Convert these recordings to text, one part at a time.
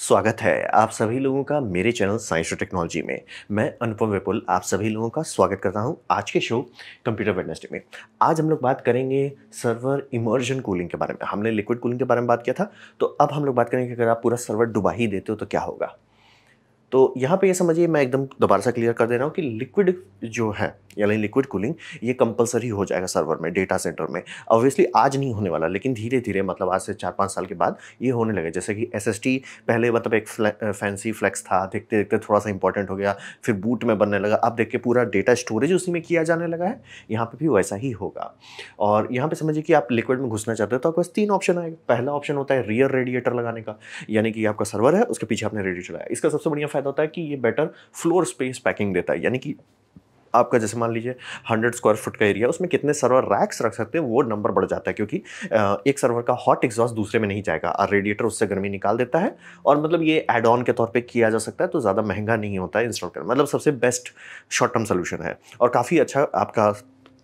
स्वागत है आप सभी लोगों का मेरे चैनल साइंस और टेक्नोलॉजी में मैं अनुपम विपुल आप सभी लोगों का स्वागत करता हूं आज के शो कंप्यूटर वेडनेसडे में आज हम लोग बात करेंगे सर्वर इमर्जन कूलिंग के बारे में हमने लिक्विड कूलिंग के बारे में बात किया था तो अब हम लोग बात करेंगे कि अगर आप पूरा सर्वर डुबा ही देते हो तो क्या होगा तो यहाँ पे ये समझिए मैं एकदम दोबारा से क्लियर कर दे रहा हूँ कि लिक्विड जो है यानी लिक्विड कूलिंग ये कंपलसरी हो जाएगा सर्वर में डेटा सेंटर में ऑब्वियसली आज नहीं होने वाला लेकिन धीरे धीरे मतलब आज से चार पाँच साल के बाद ये होने लगे जैसे कि एस पहले मतलब एक फैंसी फ्लैक्स था देखते देखते थोड़ा सा इंपॉर्टेंट हो गया फिर बूट में बनने लगा अब देख के पूरा डेटा स्टोरेज उसी में किया जाने लगा है यहाँ पर भी वैसा ही होगा और यहाँ पर समझिए कि आप लिक्विड में घुसना चाहते हो तो आपके पास तीन ऑप्शन आएगा पहला ऑप्शन होता है रियर रेडिएटर लगाने का यानी कि आपका सर्वर है उसके पीछे आपने रेडिएटर लगाया इसका सबसे बढ़िया फ़ायदा होता है कि ये बेटर फ्लोर स्पेस पैकिंग देता है यानी कि आपका जैसे मान लीजिए हंड्रेड स्क्वायर फुट का एरिया उसमें कितने सर्वर रैक्स रख सकते हैं वो नंबर बढ़ जाता है क्योंकि एक सर्वर का हॉट एग्जॉस्ट दूसरे में नहीं जाएगा और रेडिएटर उससे गर्मी निकाल देता है और मतलब ये एड ऑन के तौर पे किया जा सकता है तो ज़्यादा महंगा नहीं होता है इंस्टॉल करना मतलब सबसे बेस्ट शॉर्ट टर्म सोल्यूशन है और काफ़ी अच्छा आपका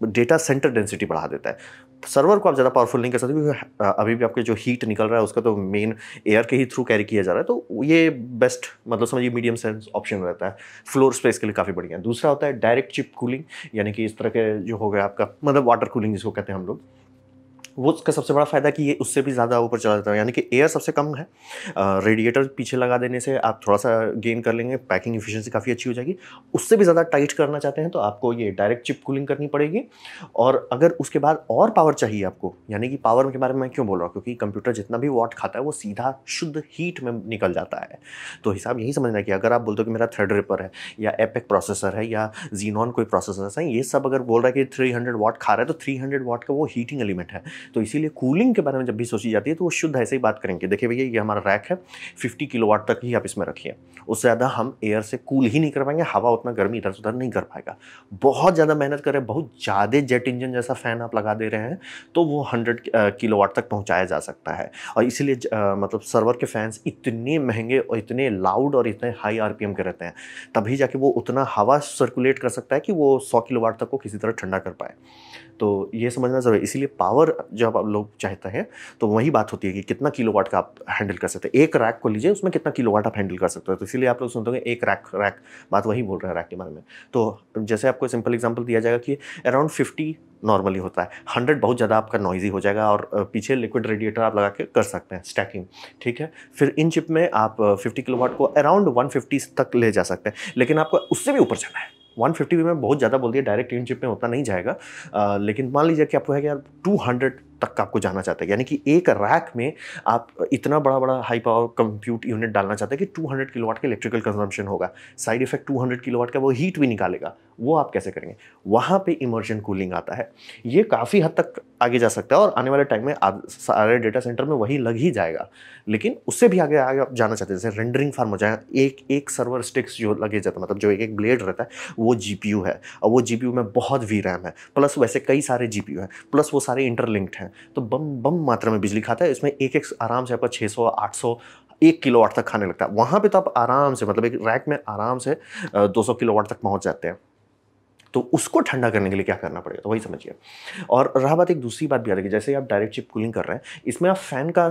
डेटा सेंटर डेंसिटी बढ़ा देता है सर्वर को आप ज़्यादा पावरफुल नहीं कर सकते क्योंकि अभी भी आपके जो हीट निकल रहा है उसका तो मेन एयर के ही थ्रू कैरी किया जा रहा है तो ये बेस्ट मतलब समझिए मीडियम सेंस ऑप्शन रहता है फ्लोर स्पेस के लिए काफ़ी बढ़िया है दूसरा होता है डायरेक्ट चिप कूलिंग यानी कि इस तरह के जो हो गया आपका मतलब वाटर कूलिंग जिसको कहते हैं हम लोग वो उसका सबसे बड़ा फ़ायदा कि ये उससे भी ज़्यादा ऊपर चला जाता है यानी कि एयर सबसे कम है रेडिएटर पीछे लगा देने से आप थोड़ा सा गेन कर लेंगे पैकिंग इफिशेंसी काफ़ी अच्छी हो जाएगी उससे भी ज़्यादा टाइट करना चाहते हैं तो आपको ये डायरेक्ट चिप कूलिंग करनी पड़ेगी और अगर उसके बाद और पावर चाहिए आपको यानी कि पावर के बारे में मैं क्यों बोल रहा हूँ क्योंकि कंप्यूटर जितना भी वाट खाता है वो सीधा शुद्ध हीट में निकल जाता है तो हिसाब यही समझना कि अगर आप बोलते हो कि मेरा थ्रेड रिपर है या एपेक प्रोसेसर है या जीनॉन कोई प्रोसेसर है ये सब अगर बोल रहा है कि थ्री हंड्रेड वाट खा रहा है तो थ्री हंड्रेड वॉट का वो हीटिंग एलिमेंट है तो इसीलिए कूलिंग के बारे में जब भी सोची जाती है तो वो शुद्ध ऐसे ही बात करेंगे देखिए भैया ये हमारा रैक है फिफ्टी किलोवाट तक ही आप इसमें रखिए उससे ज़्यादा हम एयर से कूल ही नहीं कर पाएंगे हवा उतना गर्मी इधर से उधर नहीं कर पाएगा बहुत ज़्यादा मेहनत करें बहुत ज़्यादा जेट इंजन जैसा फ़ैन आप लगा दे रहे हैं तो वो हंड्रेड किलो तक पहुँचाया जा सकता है और इसीलिए मतलब सर्वर के फैंस इतने महंगे और इतने लाउड और इतने हाई आर के रहते हैं तभी जाके वो उतना हवा सर्कुलेट कर सकता है कि वो सौ किलोवाट तक को किसी तरह ठंडा कर पाए तो ये समझना ज़रूरी इसीलिए पावर जब आप लोग चाहते हैं तो वही बात होती है कि कितना किलो का आप हैंडल कर सकते हैं एक रैक को लीजिए उसमें कितना किलो आप हैंडल कर सकते हो तो इसीलिए आप लोग सुनते होंगे एक रैक रैक बात वही बोल रहे हैं रैक के बारे में तो जैसे आपको सिंपल एग्जाम्पल दिया जाएगा कि अराउंड फिफ्टी नॉर्मली होता है हंड्रेड बहुत ज़्यादा आपका नॉइजी हो जाएगा और पीछे लिक्विड रेडिएटर आप लगा के कर सकते हैं स्टैकिंग ठीक है फिर इन चिप में आप फिफ्टी किलो को अराउंड वन तक ले जा सकते हैं लेकिन आपको उससे भी ऊपर जाना है वन फिफ्टी में बहुत ज़्यादा बोल दिया डायरेक्ट चिप में उतना नहीं जाएगा आ, लेकिन मान लीजिए कि आपको है कि यार टू हंड्रेड तक का आपको जाना चाहते हैं यानी कि एक रैक में आप इतना बड़ा बड़ा हाई पावर कंप्यूट यूनिट डालना चाहते हैं कि 200 किलोवाट का इलेक्ट्रिकल कंजम्पशन होगा साइड इफेक्ट 200 किलोवाट का वो हीट भी निकालेगा वो आप कैसे करेंगे वहाँ पे इमर्जेंट कूलिंग आता है ये काफ़ी हद तक आगे जा सकता है और आने वाले टाइम में सारे डेटा सेंटर में वही लग ही जाएगा लेकिन उससे भी आगे आगे आप जाना चाहते हैं जैसे रेंडरिंग फार्म हो जाए एक एक सर्वर स्टिक्स जो लगे जाता है मतलब जो एक एक ब्लेड रहता है वो जी है और वो जी में बहुत वी रैम है प्लस वैसे कई सारे जी पी है प्लस वो सारे इंटरलिंक्ड हैं तो बम बम मात्रा में बिजली खाता है इसमें एक एक आराम से आपका छः सौ एक किलो वाट तक खाने लगता है वहाँ पे तो आप आराम से मतलब एक रैक में आराम से 200 किलो वाट तक पहुँच जाते हैं तो उसको ठंडा करने के लिए क्या करना पड़ेगा तो वही समझिए और रहा बात एक दूसरी बात भी आ रही है जैसे आप डायरेक्ट चिप कूलिंग कर रहे हैं इसमें आप फैन का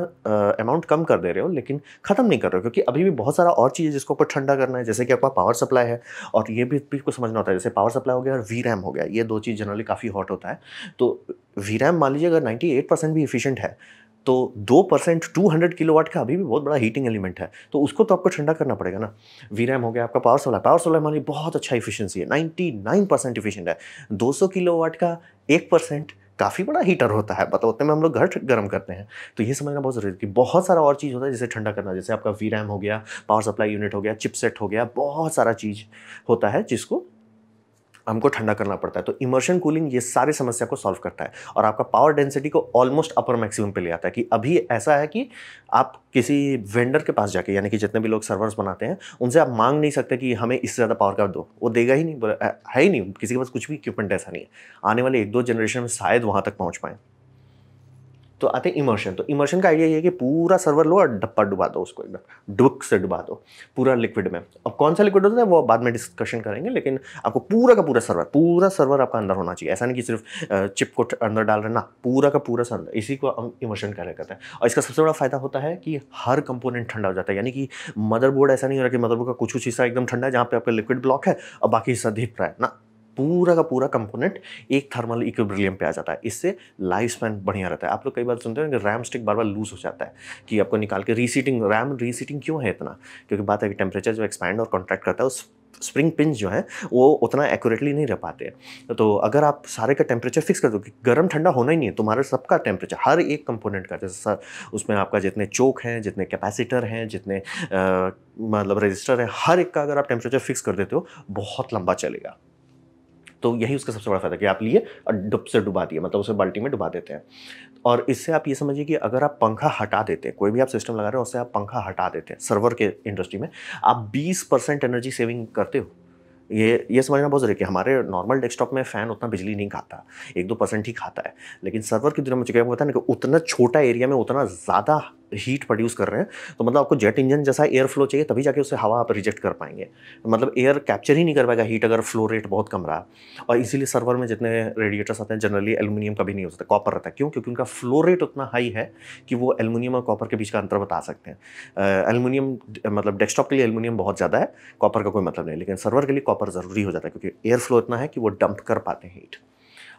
अमाउंट कम कर दे रहे हो लेकिन ख़त्म नहीं कर रहे हो क्योंकि अभी भी बहुत सारा और चीज़ है जिसको आपको ठंडा करना है जैसे कि आपका पावर सप्लाई है और ये भी आपको समझना होता है जैसे पावर सप्लाई हो गया और वी रैम हो गया ये दो चीज़ जनरली काफ़ी हॉट होता है तो वी रैम मान लीजिए अगर नाइन्टी परसेंट भी इफिशियंट है तो दो percent two hundred kilo watt का अभी भी बहुत बड़ा हीटिंग एलिमेंट है तो उसको तो आपको ठंडा करना पड़ेगा ना वी रैम हो गया आपका पावर सोलर पावर सोलर हमारी बहुत अच्छा इफिशियंसी है नाइन्टी नाइन परसेंट इफिशियंट है दो सौ किलो वाट का एक परसेंट काफ़ी बड़ा हीटर होता है बताओ उतने में हम लोग घर गर्म करते हैं तो ये समझना बहुत ज़रूरी है कि बहुत सारा और चीज़ होता है जिसे ठंडा करना जैसे आपका वी रैम हो गया पावर सप्लाई यूनिट हो गया चिपसेट हो गया बहुत सारा चीज़ होता है जिसको हमको ठंडा करना पड़ता है तो इमर्शन कूलिंग ये सारे समस्या को सॉल्व करता है और आपका पावर डेंसिटी को ऑलमोस्ट अपर मैक्सिमम पे ले आता है कि अभी ऐसा है कि आप किसी वेंडर के पास जाके यानी कि जितने भी लोग सर्वर्स बनाते हैं उनसे आप मांग नहीं सकते कि हमें इससे ज़्यादा पावर कर दो वो देगा ही नहीं है ही नहीं किसी के पास कुछ भी इक्विपमेंट ऐसा नहीं है आने वाले एक दो जनरेशन में शायद वहाँ तक पहुँच पाएँ तो आते हैं इमर्शन तो इमर्शन का आइडिया ये है कि पूरा सर्वर लो और डप्पा डुबा दो उसको एकदम डुबक से डुबा दो पूरा लिक्विड में अब कौन सा लिक्विड होता है वो बाद में डिस्कशन करेंगे लेकिन आपको पूरा का पूरा सर्वर पूरा सर्वर आपका अंदर होना चाहिए ऐसा नहीं कि सिर्फ चिप को अंदर डाल रहे ना पूरा का पूरा सर्वर इसी को हम इमर्शन कह रहे कहते हैं और इसका सबसे बड़ा फायदा होता है कि हर कंपोनेंट ठंडा हो जाता है यानी कि मदरबोर्ड ऐसा नहीं हो रहा कि मदरबोर्ड का कुछ कुछ हिस्सा एकदम ठंडा है जहाँ पे आपका लिक्विड ब्लॉक है और बाकी हिस्सा धीप रहा है ना पूरा का पूरा कंपोनेंट एक थर्मल इक्विब्रिलियम पे आ जाता है इससे लाइफ स्पैन बढ़िया रहता है आप लोग कई बार सुनते हैं कि रैम स्टिक बार बार लूज हो जाता है कि आपको निकाल के रीसीटिंग रैम रीसीटिंग क्यों है इतना क्योंकि बात है कि टेम्परेचर जो एक्सपैंड और कॉन्ट्रैक्ट करता है उस स्प्रिंग पिन जो है वो उतना एक्यूरेटली नहीं रह पाते तो अगर आप सारे का टेम्परेचर फिक्स कर दो कि गर्म ठंडा होना ही नहीं है तुम्हारे सबका टेम्परेचर हर एक कंपोनेंट का जैसे सर उसमें आपका जितने चोक हैं जितने कैपेसिटर हैं जितने मतलब रजिस्टर हैं हर एक का अगर आप टेम्परेचर फिक्स कर देते हो बहुत लंबा चलेगा तो यही उसका सबसे बड़ा फ़ायदा कि आप लिए और डुब से डुबा दिए मतलब उसे बाल्टी में डुबा देते हैं और इससे आप ये समझिए कि अगर आप पंखा हटा देते हैं कोई भी आप सिस्टम लगा रहे हो उससे आप पंखा हटा देते हैं सर्वर के इंडस्ट्री में आप बीस परसेंट एनर्जी सेविंग करते हो ये ये समझना बहुत जरूरी है कि हमारे नॉर्मल डेस्कटॉप में फ़ैन उतना बिजली नहीं खाता एक दो परसेंट ही खाता है लेकिन सर्वर की दुनिया में चुके हैं पता ना कि उतना छोटा एरिया में उतना ज़्यादा हीट प्रोड्यूस कर रहे हैं तो मतलब आपको जेट इंजन जैसा एयर फ्लो चाहिए तभी जाके उसे हवा आप रिजेक्ट कर पाएंगे मतलब एयर कैप्चर ही नहीं कर पाएगा हीट अगर फ्लो रेट बहुत कम रहा और इसीलिए सर्वर में जितने रेडिएटर्स आते हैं जनरली एलुमिनियम भी नहीं होता कॉपर रहता है क्यों क्योंकि उनका फ्लो रेट उतना हाई है कि वो एलुमिनियम और कॉपर के बीच का अंतर बता सकते हैं एलुमिनियम मतलब डेस्कटॉप के लिए एलुमिनियम बहुत ज़्यादा है कॉपर का कोई मतलब नहीं लेकिन सर्वर के लिए कॉपर ज़रूरी हो जाता है क्योंकि एयर फ्लो इतना है कि वो डंप कर पाते हैं हीट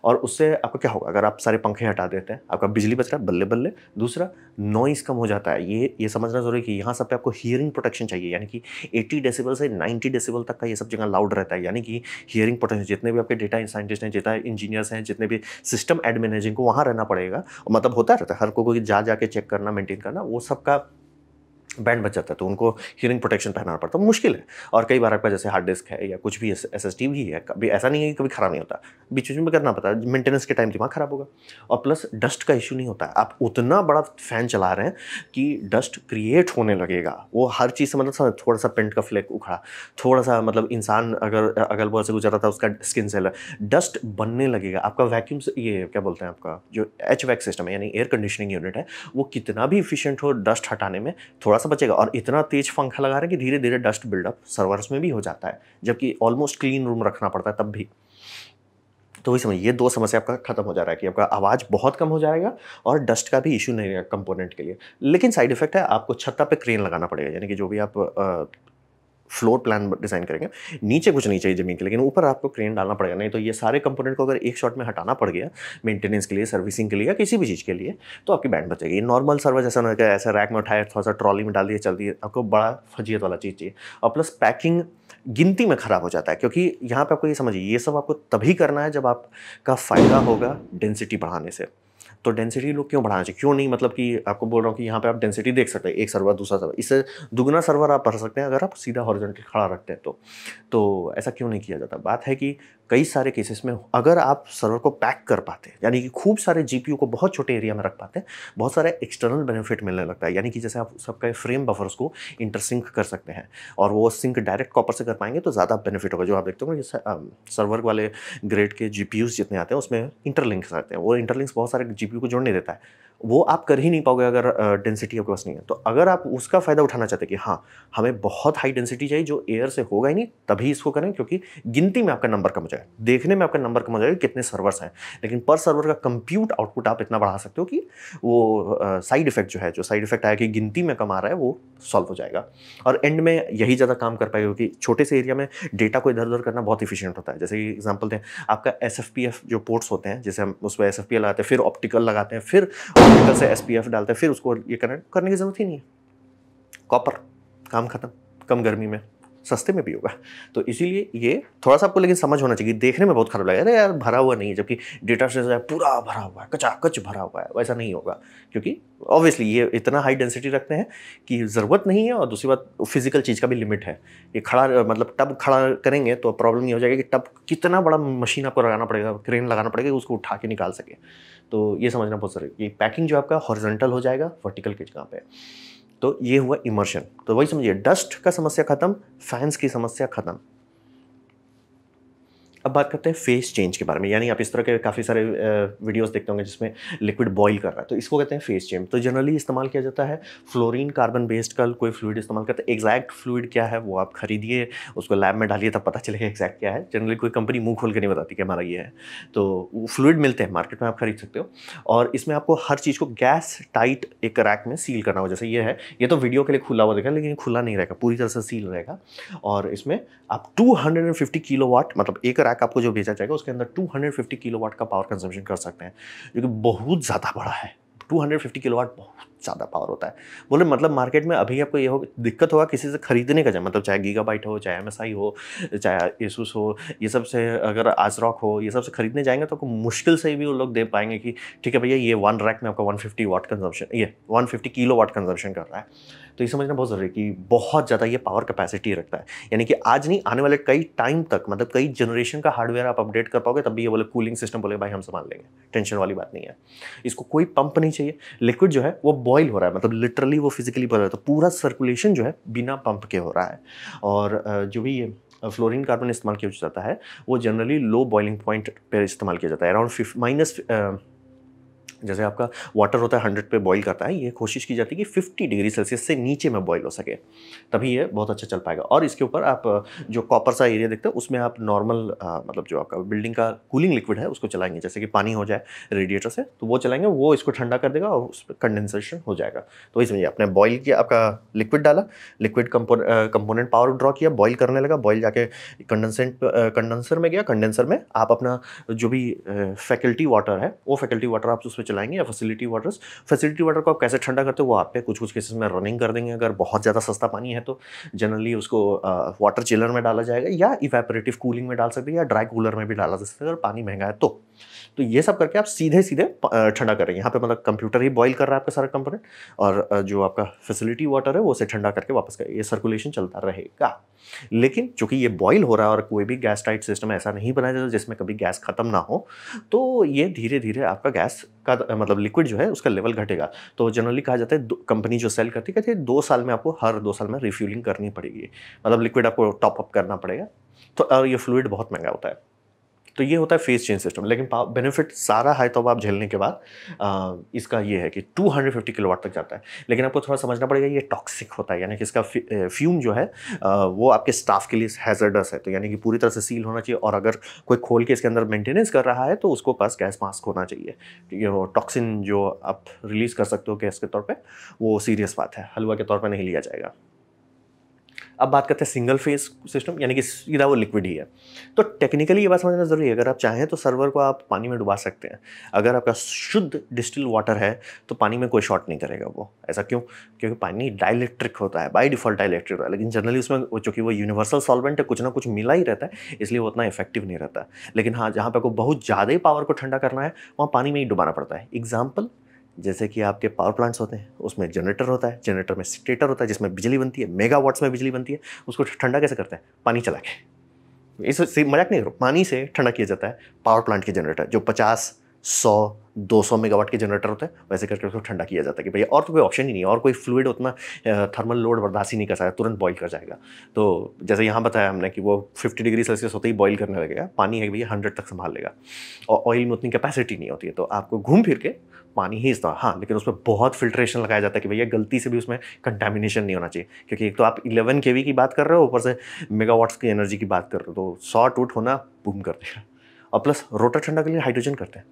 और उससे आपका क्या होगा अगर आप सारे पंखे हटा देते हैं आपका बिजली बच रहा है बल्ले बल्ले दूसरा नॉइज़ कम हो जाता है ये ये समझना ज़रूरी कि यहाँ सब पे आपको हियरिंग प्रोटेक्शन चाहिए यानी कि 80 डेसिबल से 90 डेसिबल तक का ये सब जगह लाउड रहता है यानी कि हियरिंग प्रोटेक्शन जितने भी आपके डेटा साइंटिस्ट हैं जितना इंजीनियर्स हैं जितने भी सिस्टम एडमिन है जिनको वहाँ रहना पड़ेगा मतलब होता रहता है हर को कोई जा जाके चेक करना मेनटेन करना वो सबका बैंड बच जाता है तो उनको हियरिंग प्रोटेक्शन पहनाना पड़ता है मुश्किल है और कई बार आपका जैसे हार्ड डिस्क है या कुछ भी एस एस टी भी है कभी ऐसा नहीं है कि कभी ख़राब नहीं होता बीच बीच में करना पड़ता है मेंटेनेंस के टाइम दिमाग ख़राब होगा और प्लस डस्ट का इशू नहीं होता है आप उतना बड़ा फ़ैन चला रहे हैं कि डस्ट क्रिएट होने लगेगा वो हर चीज़ से मतलब थोड़ा सा पेंट का फ्लेक उखड़ा थोड़ा सा मतलब इंसान अगर अगल बगल से गुजरता था उसका स्किन सेल डस्ट बनने लगेगा आपका वैक्यूम ये क्या बोलते हैं आपका जो एच वैक सिस्टम है यानी एयर कंडीशनिंग यूनिट है वो कितना भी इफिशियंट हो डस्ट हटाने में थोड़ा सा से बचेगा और इतना तेज पंखा लगा रहे हैं कि धीरे धीरे डस्ट बिल्डअप सर्वर्स में भी हो जाता है जबकि ऑलमोस्ट क्लीन रूम रखना पड़ता है तब भी तो वही समझिए ये दो समस्या आपका खत्म हो जा रहा है कि आपका आवाज़ बहुत कम हो जाएगा और डस्ट का भी इशू नहीं रहेगा कंपोनेंट के लिए लेकिन साइड इफेक्ट है आपको छत्ता पे क्रेन लगाना पड़ेगा यानी कि जो भी आप फ्लोर प्लान डिज़ाइन करेंगे नीचे कुछ नहीं चाहिए ज़मीन के लेकिन ऊपर आपको क्रेन डालना पड़ेगा नहीं तो ये सारे कंपोनेंट को अगर एक शॉट में हटाना पड़ गया मेंटेनेंस के लिए सर्विसिंग के लिए या किसी भी चीज़ के लिए तो आपकी बैंड बचेगी नॉर्मल सर्वर जैसा ना ऐसा रैक में उठाया थोड़ा सा ट्रॉली में डाल दिया चल दिए आपको बड़ा फजीयत वाला चीज़ चाहिए और प्लस पैकिंग गिनती में ख़राब हो जाता है क्योंकि यहाँ पे आपको ये समझिए ये सब आपको तभी करना है जब आपका फ़ायदा होगा डेंसिटी बढ़ाने से तो डेंसिटी लोग क्यों बढ़ाना चाहिए क्यों नहीं मतलब कि आपको बोल रहा हूँ कि यहाँ पे आप डेंसिटी देख सकते हैं एक सर्वर दूसरा सर्वर इससे दुगना सर्वर आप भर सकते हैं अगर आप सीधा हॉरिजॉन्टल खड़ा रखते हैं तो तो ऐसा क्यों नहीं किया जाता बात है कि कई सारे केसेस में अगर आप सर्वर को पैक कर पाते हैं यानी कि खूब सारे जी को बहुत छोटे एरिया में रख पाते हैं बहुत सारे एक्सटर्नल बेनिफिट मिलने लगता है यानी कि जैसे आप सबका फ्रेम बफर्स को इंटरसिंक कर सकते हैं और वो सिंक डायरेक्ट कॉपर से कर पाएंगे तो ज़्यादा बेनिफिट होगा जो आप देखते हो जैसे सर्वर वाले ग्रेड के जी जितने आते हैं उसमें इंटरलिंक्स आते हैं वो इंटरलिंक्स बहुत सारे जी सीपीयू को जोड़ने देता है वो आप कर ही नहीं पाओगे अगर डेंसिटी आपके पास नहीं है तो अगर आप उसका फ़ायदा उठाना चाहते कि हाँ हमें बहुत हाई डेंसिटी चाहिए जो एयर से होगा ही नहीं तभी इसको करें क्योंकि गिनती में आपका नंबर कम हो जाएगा देखने में आपका नंबर कम हो जाएगा कितने सर्वर्स हैं लेकिन पर सर्वर का कंप्यूट आउटपुट आप इतना बढ़ा सकते हो कि वो साइड इफेक्ट जो है जो साइड इफेक्ट आया कि गिनती में कम आ रहा है वो सॉल्व हो जाएगा और एंड में यही ज़्यादा काम कर पाएगा कि छोटे से एरिया में डेटा को इधर उधर करना बहुत इफिशियंट होता है जैसे कि एग्जाम्पल दें आपका एस जो पोर्ट्स होते हैं जैसे हम उसमें एस लगाते हैं फिर ऑप्टिकल लगाते हैं फिर केमिकल से एस डालते हैं फिर उसको ये कनेक्ट करने की ज़रूरत ही नहीं है कॉपर काम ख़त्म कम गर्मी में सस्ते में भी होगा तो इसीलिए ये थोड़ा सा आपको लेकिन समझ होना चाहिए देखने में बहुत खराब लगेगा अरे यार भरा हुआ नहीं है जबकि डेटा से पूरा भरा हुआ है कचाकच भरा हुआ है वैसा नहीं होगा क्योंकि ऑब्वियसली ये इतना हाई डेंसिटी रखते हैं कि ज़रूरत नहीं है और दूसरी बात फिजिकल चीज़ का भी लिमिट है ये खड़ा मतलब टब खड़ा करेंगे तो प्रॉब्लम ये हो जाएगी कि टब कितना बड़ा मशीन आपको लगाना पड़ेगा क्रेन लगाना पड़ेगा उसको उठा के निकाल सके तो ये समझना बहुत जरूरी ये पैकिंग जो आपका हॉरिजेंटल हो जाएगा वर्टिकल किच कहाँ पर तो ये हुआ इमर्शन तो वही समझिए डस्ट का समस्या खत्म फैंस की समस्या खत्म अब बात करते हैं फेस चेंज के बारे में यानी आप इस तरह के काफ़ी सारे वीडियोस देखते होंगे जिसमें लिक्विड बॉईल कर रहा है तो इसको कहते हैं फेस चेंज तो जनरली इस्तेमाल किया जाता है फ्लोरीन कार्बन बेस्ड का कोई फ्लूड इस्तेमाल करते हैं एग्जैक्ट फ्लूड क्या है वो आप खरीदिए उसको लैब में डालिए तब पता चलेगा एग्जैक्ट क्या है जनरली कोई कंपनी मुँह खोल के नहीं बताती कि हमारा ये है तो फ्लूड मिलते हैं मार्केट में आप खरीद सकते हो और इसमें आपको हर चीज़ को गैस टाइट एक रैक में सील करना हो जैसे ये है ये तो वीडियो के लिए खुला हुआ देखा लेकिन खुला नहीं रहेगा पूरी तरह से सील रहेगा और इसमें आप 250 किलोवाट मतलब एक रैक पैक आपको जो भेजा जाएगा उसके अंदर 250 किलोवाट का पावर कंजम्पशन कर सकते हैं जो कि बहुत ज़्यादा बड़ा है 250 किलोवाट बहुत ज़्यादा पावर होता है बोले मतलब मार्केट में अभी आपको ये हो दिक्कत होगा किसी से खरीदने का जाए मतलब चाहे गीगाबाइट हो चाहे एम हो चाहे एसूस हो ये सब से अगर आजरॉक हो ये सब से खरीदने जाएंगे तो आपको मुश्किल से भी वो लोग दे पाएंगे कि ठीक है भैया ये वन रैक में आपका 150 वाट कंजम्पशन ये 150 किलो वाट कंजम्पशन कर रहा है तो ये समझना बहुत ज़रूरी है कि बहुत ज़्यादा ये पावर कैपेसिटी रखता है यानी कि आज नहीं आने वाले कई टाइम तक मतलब कई जनरेशन का हार्डवेयर आप अपडेट कर पाओगे तब भी ये बोले कूलिंग सिस्टम बोले भाई हम संभाल लेंगे टेंशन वाली बात नहीं है इसको कोई पंप नहीं चाहिए लिक्विड जो है वो बॉयल हो रहा है मतलब लिटरली वो फिजिकली बॉयल होता है तो पूरा सर्कुलेशन जो है बिना पंप के हो रहा है और जो भी ये फ्लोरिन कार्बन इस्तेमाल किया जाता है वो जनरली लो बॉइलिंग पॉइंट पर इस्तेमाल किया जाता है अराउंड माइनस जैसे आपका वाटर होता है हंड्रेड पे बॉईल करता है ये कोशिश की जाती है कि फिफ्टी डिग्री सेल्सियस से नीचे में बॉईल हो सके तभी ये बहुत अच्छा चल पाएगा और इसके ऊपर आप जो कॉपर सा एरिया देखते हैं उसमें आप नॉर्मल मतलब जो आपका बिल्डिंग का कूलिंग लिक्विड है उसको चलाएंगे जैसे कि पानी हो जाए रेडिएटर से तो वो चलाएंगे वो इसको ठंडा कर देगा और उस पर कंडेंसेशन हो जाएगा तो इसमें आपने बॉयल किया आपका लिक्विड डाला लिक्विड कंपोनेंट पावर ड्रॉ किया बॉयल करने लगा बॉयल जाके कंडेंसेंट कंडेंसर में गया कंडेंसर में आप अपना जो भी फैकल्टी वाटर है वो फैकल्टी वाटर आप उसमें चलाएंगे या फैसिलिटी वाटर्स फैसिलिटी वाटर को आप कैसे ठंडा करते हो वो आप पे कुछ कुछ केसेस में रनिंग कर देंगे अगर बहुत ज़्यादा सस्ता पानी है तो जनरली उसको वाटर चिलर में डाला जाएगा या इवेपरेटिव कूलिंग में डाल सकते हैं या ड्राई कूलर में भी डाला जा सकता है अगर पानी महंगा है तो तो ये सब करके आप सीधे सीधे ठंडा करेंगे यहाँ पे मतलब कंप्यूटर ही बॉईल कर रहा है आपका सारा कंपोनेंट और जो आपका फैसिलिटी वाटर है वो उसे ठंडा करके वापस कर ये सर्कुलेशन चलता रहेगा लेकिन चूंकि ये बॉईल हो रहा है और कोई भी गैस टाइट सिस्टम ऐसा नहीं बनाया जाता जिसमें कभी गैस खत्म ना हो तो ये धीरे धीरे आपका गैस का मतलब लिक्विड जो है उसका लेवल घटेगा तो जनरली कहा जाता है कंपनी जो सेल करती कहती है दो साल में आपको हर दो साल में रिफ्यूलिंग करनी पड़ेगी मतलब लिक्विड आपको टॉपअप करना पड़ेगा तो और ये फ्लूड बहुत महंगा होता है तो ये होता है फेस चेंज सिस्टम लेकिन बेनिफिट सारा है तो आप झेलने के बाद इसका ये है कि 250 किलोवाट तक जाता है लेकिन आपको थोड़ा समझना पड़ेगा ये टॉक्सिक होता है यानी कि इसका फ्यूम जो है वो आपके स्टाफ के लिए हैजर्डस है तो यानी कि पूरी तरह से सील होना चाहिए और अगर कोई खोल के इसके अंदर मेंटेनेंस कर रहा है तो उसको पास गैस मास्क होना चाहिए तो ये टॉक्सिन जो आप रिलीज़ कर सकते हो गैस के तौर पर वो सीरियस बात है हलवा के तौर पर नहीं लिया जाएगा अब बात करते हैं सिंगल फेज सिस्टम यानी कि सीधा वो लिक्विड ही है तो टेक्निकली ये बात समझना ज़रूरी है अगर आप चाहें तो सर्वर को आप पानी में डुबा सकते हैं अगर आपका शुद्ध डिस्टिल वाटर है तो पानी में कोई शॉर्ट नहीं करेगा वो ऐसा क्यों क्योंकि पानी डायलेक्ट्रिक होता है बाई डिफ़ॉल्ट डायलेक्ट्रिक होता है लेकिन जनरली उसमें चूँकि वो यूनिवर्सल सॉल्वेंट है कुछ ना कुछ मिला ही रहता है इसलिए वो उतना इफेक्टिव नहीं रहता लेकिन हाँ जहाँ पर आपको बहुत ज़्यादा ही पावर को ठंडा करना है वहाँ पानी में ही डुबाना पड़ता है एग्जाम्पल जैसे कि आपके पावर प्लांट्स होते हैं उसमें जनरेटर होता है जनरेटर में स्टेटर होता है जिसमें बिजली बनती है मेगावाट्स में बिजली बनती है उसको ठंडा कैसे करते हैं पानी चला के इस मजाक नहीं करो पानी से ठंडा किया जाता है पावर प्लांट के जनरेटर जो पचास सौ दो सौ मेगावाट के जनरेटर होते हैं वैसे करके उसको ठंडा किया जाता है कि भैया और तो कोई ऑप्शन ही नहीं है और कोई फ्लूड उतना थर्मल लोड बर्दाश्त ही नहीं कर सकता तुरंत बॉईल कर जाएगा तो जैसे यहाँ बताया हमने कि वो फिफ्टी डिग्री सेल्सियस होते ही बॉईल करने लगेगा पानी है भैया हंड्रेड तक संभाल लेगा और ऑयल में उतनी कैपेसिटी नहीं होती है तो आपको घूम फिर के पानी ही इस्तेमाल हाँ लेकिन उसमें बहुत फिल्ट्रेशन लगाया जाता है कि भैया गलती से भी उसमें कंटेमिनेशन नहीं होना चाहिए क्योंकि एक तो आप इलेवन के की बात कर रहे हो ऊपर से मेगावाट्स की एनर्जी की बात कर रहे हो तो शॉर्ट उट होना बूम कर देगा और प्लस रोटर ठंडा के लिए हाइड्रोजन करते हैं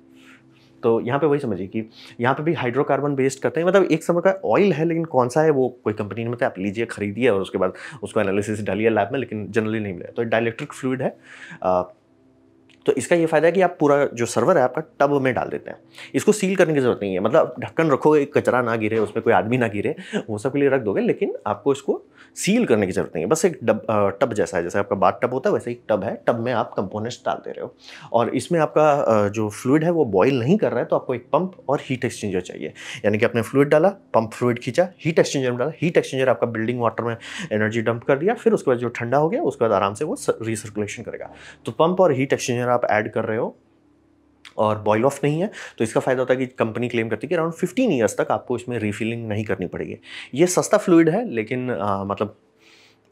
तो यहाँ पे वही समझिए कि यहाँ पे भी हाइड्रोकार्बन बेस्ड करते हैं मतलब एक समय का ऑयल है लेकिन कौन सा है वो कोई कंपनी नहीं मतलब आप लीजिए खरीदिए और उसके बाद उसको एनालिसिस डालिए लैब में लेकिन जनरली नहीं मिला तो डायलेक्ट्रिक फ्लूड है तो इसका ये फ़ायदा है कि आप पूरा जो सर्वर है आपका टब में डाल देते हैं इसको सील करने की ज़रूरत नहीं है मतलब ढक्कन रखोगे कचरा ना गिरे उसमें कोई आदमी ना गिरे वो सब के लिए रख दोगे लेकिन आपको इसको सील करने की जरूरत नहीं है बस एक डब टब जैसा है जैसे आपका बाथ टब होता है वैसे एक टब है टब में आप कंपोनेंट्स डाल दे रहे हो और इसमें आपका जो फ्लूड है वो बॉयल नहीं कर रहा है तो आपको एक पंप और हीट एक्सचेंजर चाहिए यानी कि आपने फ्लूड डाला पंप फ्लूड खींचा हीट एक्सचेंजर में डाला हीट एक्सचेंजर आपका बिल्डिंग वाटर में एनर्जी डंप कर दिया फिर उसके बाद जो ठंडा हो गया उसके बाद आराम से वो रिसर्कुलेशन करेगा तो पंप और हीट एक्सचेंजर आप ऐड कर रहे हो और बॉयल ऑफ नहीं है तो इसका फ़ायदा होता है कि कंपनी क्लेम करती है कि अराउंड फिफ्टीन ईयर्स तक आपको इसमें रिफिलिंग नहीं करनी पड़ेगी ये सस्ता फ्लूड है लेकिन आ, मतलब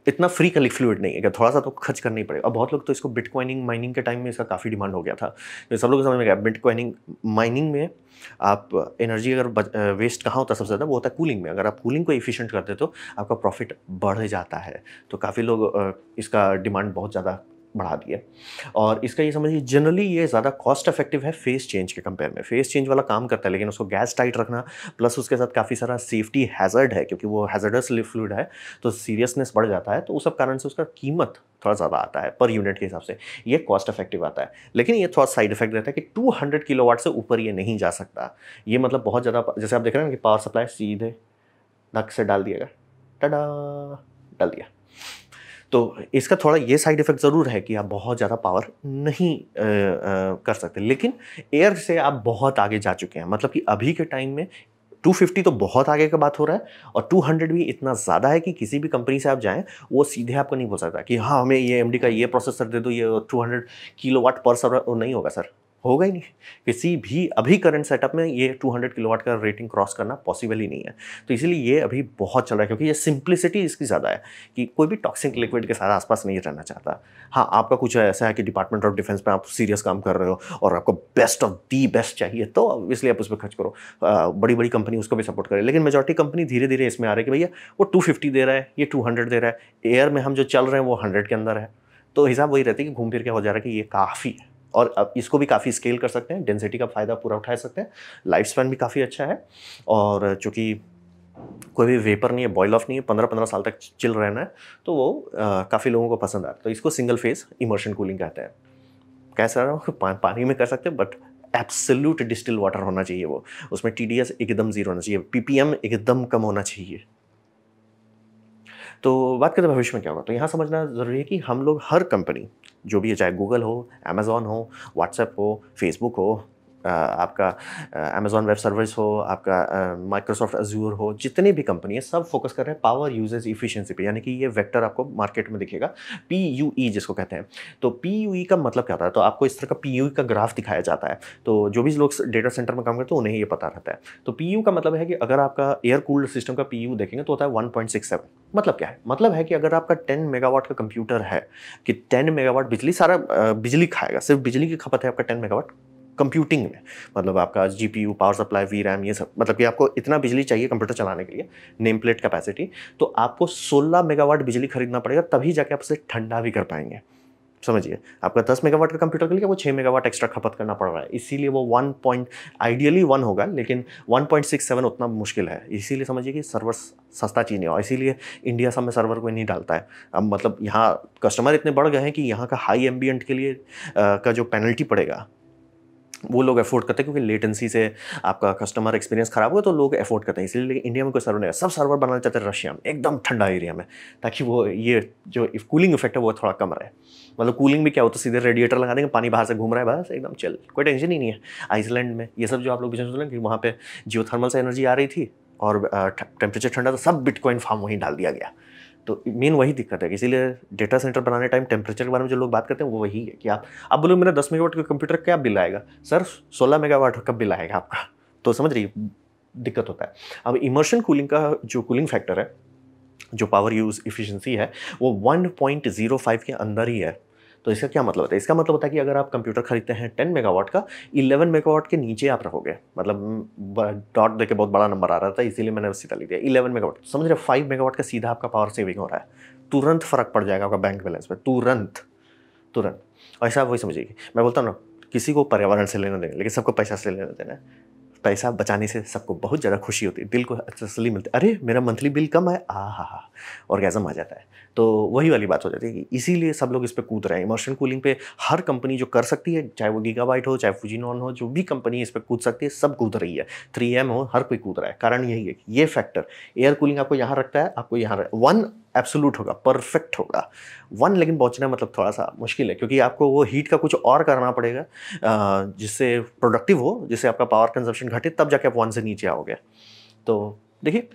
इतना फ्री कलिक फ्लूड नहीं है थोड़ा सा तो खर्च करना ही पड़ेगा और बहुत लोग तो इसको बिटकॉइनिंग माइनिंग के टाइम में इसका काफ़ी डिमांड हो गया था तो सब लोग समझ में गया बिटकॉइनिंग माइनिंग में आप एनर्जी अगर वेस्ट कहाँ होता है सबसे ज़्यादा वो होता है कूलिंग में अगर आप कूलिंग को इफिशिएंट करते तो आपका प्रॉफिट बढ़ जाता है तो काफ़ी लोग इसका डिमांड बहुत ज़्यादा बढ़ा दिए और इसका ये समझिए जनरली ये ज़्यादा कॉस्ट इफेक्टिव है फेस चेंज के कंपेयर में फेस चेंज वाला काम करता है लेकिन उसको गैस टाइट रखना प्लस उसके साथ काफ़ी सारा सेफ्टी हैजर्ड है क्योंकि वो हैजर्डस लिफ्लूड है तो सीरियसनेस बढ़ जाता है तो उस सब कारण से उसका कीमत थोड़ा ज़्यादा आता है पर यूनिट के हिसाब से ये कॉस्ट इफेक्टिव आता है लेकिन ये थोड़ा साइड इफेक्ट रहता है कि 200 किलोवाट से ऊपर ये नहीं जा सकता ये मतलब बहुत ज़्यादा जैसे आप देख रहे हैं कि पावर सप्लाई सीधे ढक से डाल दिएगा टडा डाल दिया तो इसका थोड़ा ये साइड इफ़ेक्ट ज़रूर है कि आप बहुत ज़्यादा पावर नहीं आ, आ, कर सकते लेकिन एयर से आप बहुत आगे जा चुके हैं मतलब कि अभी के टाइम में 250 तो बहुत आगे का बात हो रहा है और 200 भी इतना ज़्यादा है कि किसी भी कंपनी से आप जाएं वो सीधे आपको नहीं बोल सकता कि हाँ हमें ये एमडी का ये प्रोसेसर दे दो ये 200 किलोवाट पर सर नहीं होगा सर होगा ही नहीं किसी भी अभी करंट सेटअप में ये 200 किलोवाट का रेटिंग क्रॉस करना पॉसिबल ही नहीं है तो इसीलिए ये अभी बहुत चल रहा है क्योंकि ये सिंप्लिसिटी इसकी ज़्यादा है कि कोई भी टॉक्सिक लिक्विड के साथ आसपास नहीं रहना चाहता हाँ आपका कुछ ऐसा है कि डिपार्टमेंट ऑफ डिफेंस में आप सीरियस काम कर रहे हो और आपको बेस्ट ऑफ दी बेस्ट चाहिए तो इसलिए आप उस पर खर्च करो आ, बड़ी बड़ी कंपनी उसको भी सपोर्ट करे लेकिन मेजोरिटी कंपनी धीरे धीरे इसमें आ रही है कि भैया वो टू दे रहा है ये टू दे रहा है एयर में हम जो चल रहे हैं वो हंड्रेड के अंदर है तो हिसाब वही रहती है कि घूम फिर के हो जा रहा है कि ये काफ़ी है और अब इसको भी काफ़ी स्केल कर सकते हैं डेंसिटी का फ़ायदा पूरा उठा सकते हैं लाइफ स्पैन भी काफ़ी अच्छा है और चूँकि कोई भी वेपर नहीं है बॉयल ऑफ नहीं है पंद्रह पंद्रह साल तक चिल रहना है तो वो काफ़ी लोगों को पसंद आता है तो इसको सिंगल फेज इमर्शन कूलिंग कहते हैं कह रहा हूँ पा, पानी में कर सकते हैं बट एब्सोल्यूट डिस्टिल वाटर होना चाहिए वो उसमें टी एकदम ज़ीरो होना चाहिए पी एकदम कम होना चाहिए तो बात करते हैं भविष्य में क्या होगा तो यहाँ समझना ज़रूरी है कि हम लोग हर कंपनी जो भी है चाहे गूगल हो अमेज़ॉन हो व्हाट्सएप हो फेसबुक हो आपका अमेज़ॉन वेब सर्विस हो आपका माइक्रोसॉफ्ट अजूर हो जितनी भी कंपनी है सब फोकस कर रहे हैं पावर यूजेज इफिशियंसी पे यानी कि ये वेक्टर आपको मार्केट में दिखेगा पी यू ई जिसको कहते हैं तो पी यू ई का मतलब क्या होता है तो आपको इस तरह का पी यू ई का ग्राफ दिखाया जाता है तो जो भी लोग डेटा सेंटर में काम करते हैं उन्हें ये पता रहता है तो पी यू का मतलब है कि अगर आपका एयर कूल्ड सिस्टम का पी यू देखेंगे तो होता है वन पॉइंट सिक्स सेवन मतलब क्या है मतलब है कि अगर आपका टेन मेगावाट का कंप्यूटर है कि टेन मेगावाट बिजली सारा बिजली खाएगा सिर्फ बिजली की खपत है आपका टेन मेगावाट कंप्यूटिंग में मतलब आपका G P U power supply V RAM ये सब मतलब कि आपको इतना बिजली चाहिए कंप्यूटर चलाने के लिए नेम प्लेट कैपेसिटी तो आपको 16 मेगावाट बिजली खरीदना पड़ेगा तभी जाके आप उसे ठंडा भी कर पाएंगे समझिए आपका 10 मेगावाट का कंप्यूटर के लिए वो 6 मेगावाट एक्स्ट्रा खपत करना पड़ रहा है इसीलिए वो 1 पॉइंट आइडियली वन होगा लेकिन 1.67 उतना मुश्किल है इसीलिए समझिए कि सर्वर सस्ता चीज़ नहीं हो इसीलिए इंडिया सब में सर्वर कोई नहीं डालता है अब मतलब यहाँ कस्टमर इतने बढ़ गए हैं कि यहाँ का हाई एम्बियंट के लिए आ, का जो पेनल्टी पड़ेगा वो लोग एफोर्ड करते हैं क्योंकि लेटेंसी से आपका कस्टमर एक्सपीरियंस खराब हुआ तो लोग अफोर्ड करते हैं इसलिए लेकिन इंडिया में कोई सर्वर नहीं है सब सर्वर बनाना चाहते हैं रशिया में एकदम ठंडा एरिया में ताकि वो ये जो कूलिंग इफेक्ट है वो थोड़ा कम रहे मतलब कूलिंग भी क्या होता है सीधे रेडिएटर लगा देंगे पानी बाहर से घूम रहा है बस एकदम चल कोई टेंशन ही नहीं है आइसलैंड में ये सब जो आप लोग बिजनेस कि वहाँ पर जियो से एनर्जी आ रही थी और टेम्परेचर ठंडा था सब बिटकॉइन फार्म वहीं डाल दिया गया तो मेन वही दिक्कत है इसीलिए डेटा सेंटर बनाने टाइम टेम्परेचर के बारे में जो लोग बात करते हैं वो वही है कि आप अब बोलो मेरा दस मेगावाट का कंप्यूटर क्या बिल आएगा सर सोलह मेगावाट का बिल आएगा आपका तो समझ रही दिक्कत होता है अब इमर्शन कूलिंग का जो कूलिंग फैक्टर है जो पावर यूज़ इफिशेंसी है वो 1.05 के अंदर ही है तो इसका क्या मतलब होता है इसका मतलब होता है कि अगर आप कंप्यूटर खरीदते हैं टेन मेगावाट का इलेवन मेगावाट के नीचे आप रहोगे मतलब डॉट देखे बहुत बड़ा नंबर आ रहा था इसीलिए मैंने सीधा लिख दिया इलेवन मेगावाट तो समझ रहे फाइव मेगावाट का सीधा आपका पावर सेविंग हो रहा है तुरंत फ़र्क पड़ जाएगा आपका बैंक बैलेंस में तुरंत तुरंत ऐसा आप वही समझिए मैं बोलता हूँ ना किसी को पर्यावरण से लेना देना लेकिन सबको पैसा से लेना देना है पैसा बचाने से सबको बहुत ज़्यादा खुशी होती है दिल को तसली मिलती है अरे मेरा मंथली बिल कम है आ हा हा ऑर्गेजम आ जाता है तो वही वाली बात हो जाती है इसीलिए सब लोग इस पर कूद रहे हैं इमोशन कूलिंग पे हर कंपनी जो कर सकती है चाहे वो गीगाबाइट हो चाहे फुजीनॉन हो जो भी कंपनी इस पर कूद सकती है सब कूद रही है थ्री एम हो हर कोई कूद रहा है कारण यही है ये फैक्टर एयर कूलिंग आपको यहाँ रखता है आपको यहाँ वन एब्सोलूट होगा परफेक्ट होगा वन लेकिन पहुँचना मतलब थोड़ा सा मुश्किल है क्योंकि आपको वो हीट का कुछ और करना पड़ेगा जिससे प्रोडक्टिव हो जिससे आपका पावर कंजप्शन घटे तब जाके आप वन से नीचे आओगे तो देखिए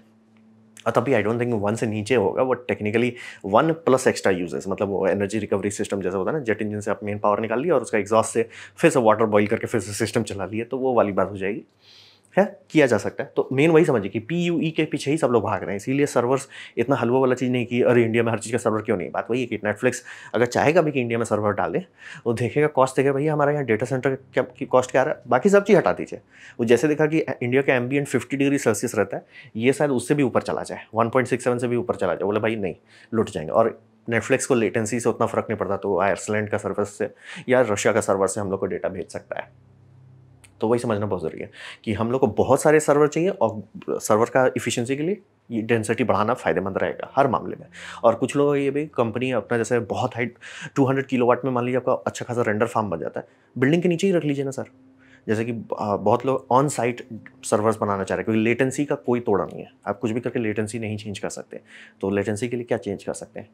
और तभी आई डोंट थिंक वन से नीचे होगा वो technically one plus extra uses मतलब वो एनर्जी रिकवरी सिस्टम जैसा होता है ना जेट इंजन से आप मेन पावर निकाल लिया और उसका एग्जॉस्ट से फिर से वाटर बॉइल करके फिर से सिस्टम चला लिया तो वो वाली बात हो जाएगी है किया जा सकता है तो मेन वही समझिए कि पी यू ई के पीछे ही सब लोग भाग रहे हैं इसीलिए सर्वर्स इतना हलवा वाला चीज़ नहीं कि अरे इंडिया में हर चीज़ का सर्वर क्यों नहीं बात वही है कि नेटफ्लिक्स अगर चाहेगा भी कि इंडिया में सर्वर डाले वो देखेगा कॉस्ट देखेगा भैया हमारे यहाँ डेटा सेंटर क्या की कॉस्ट क्या आ रहा है बाकी सब चीज़ हटा दीजिए वो जैसे देखा कि इंडिया का एम्बियन फिफ्टी डिग्री सेल्सियस रहता है ये शायद उससे भी ऊपर चला जाए वन पॉइंट सिक्स सेवन से भी ऊपर चला जाए बोले भाई नहीं लुट जाएंगे और नेटफ्लिक्स को लेटेंसी से उतना फ़र्क नहीं पड़ता तो आयरलैंड का सर्वर से या रशिया का सर्वर से हम लोग को डेटा भेज सकता है तो वही समझना बहुत ज़रूरी है कि हम लोग को बहुत सारे सर्वर चाहिए और सर्वर का इफिशिएंसी के लिए ये डेंसिटी बढ़ाना फ़ायदेमंद रहेगा हर मामले में और कुछ लोग ये भी कंपनी अपना जैसे बहुत हाई 200 किलोवाट में मान लीजिए आपका अच्छा खासा रेंडर फार्म बन जाता है बिल्डिंग के नीचे ही रख लीजिए ना सर जैसे कि बहुत लोग ऑन साइट सर्वर्स बनाना चाह रहे हैं क्योंकि लेटेंसी का कोई तोड़ा नहीं है आप कुछ भी करके लेटेंसी नहीं चेंज कर सकते तो लेटेंसी के लिए क्या चेंज कर सकते हैं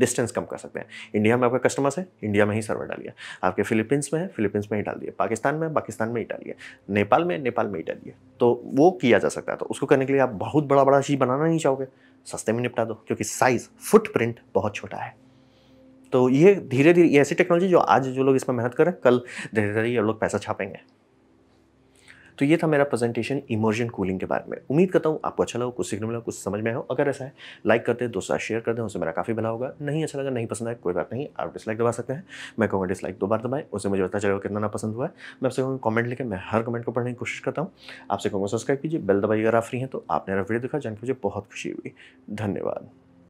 डिस्टेंस कम कर सकते हैं इंडिया में आपका कस्टमर्स है इंडिया में ही सर्वर डालिए आपके फिलीपींस में है फिलीपींस में ही डाल दिए पाकिस्तान में पाकिस्तान में ही डालिए नेपाल में नेपाल में ही डालिए तो वो किया जा सकता है तो उसको करने के लिए आप बहुत बड़ा बड़ा चीज़ बनाना नहीं चाहोगे सस्ते में निपटा दो क्योंकि साइज़ फुट बहुत छोटा है तो ये धीरे धीरे ये ऐसी टेक्नोलॉजी जो आज जो लोग इसमें मेहनत करें कल धीरे धीरे ये लोग पैसा छापेंगे तो ये था मेरा प्रेजेंटेशन इमर्जन कूलिंग के बारे में उम्मीद करता हूँ आपको अच्छा लगा कुछ सीखने मिला कुछ समझ में आओ अगर ऐसा है लाइक करते हैं दोस्तों शेयर कर दें उससे मेरा काफ़ी भला होगा नहीं अच्छा लगा नहीं पसंद आया कोई बात नहीं आप डिसलाइक दबा सकते हैं मैं कहूँगा डिसलाइक दो बार दबाएँ उससे मुझे पता चलेगा कितना ना पसंद हुआ है मैं आपसे कहूँगा कमेंट लेकर मैं हर कमेंट को पढ़ने की कोशिश करता हूँ आपसे कहूँगा सब्सक्राइब कीजिए बेल दबाइए अगर आप फ्री हैं तो आपने मेरा वीडियो देखा जानकर मुझे बहुत खुशी हुई धन्यवाद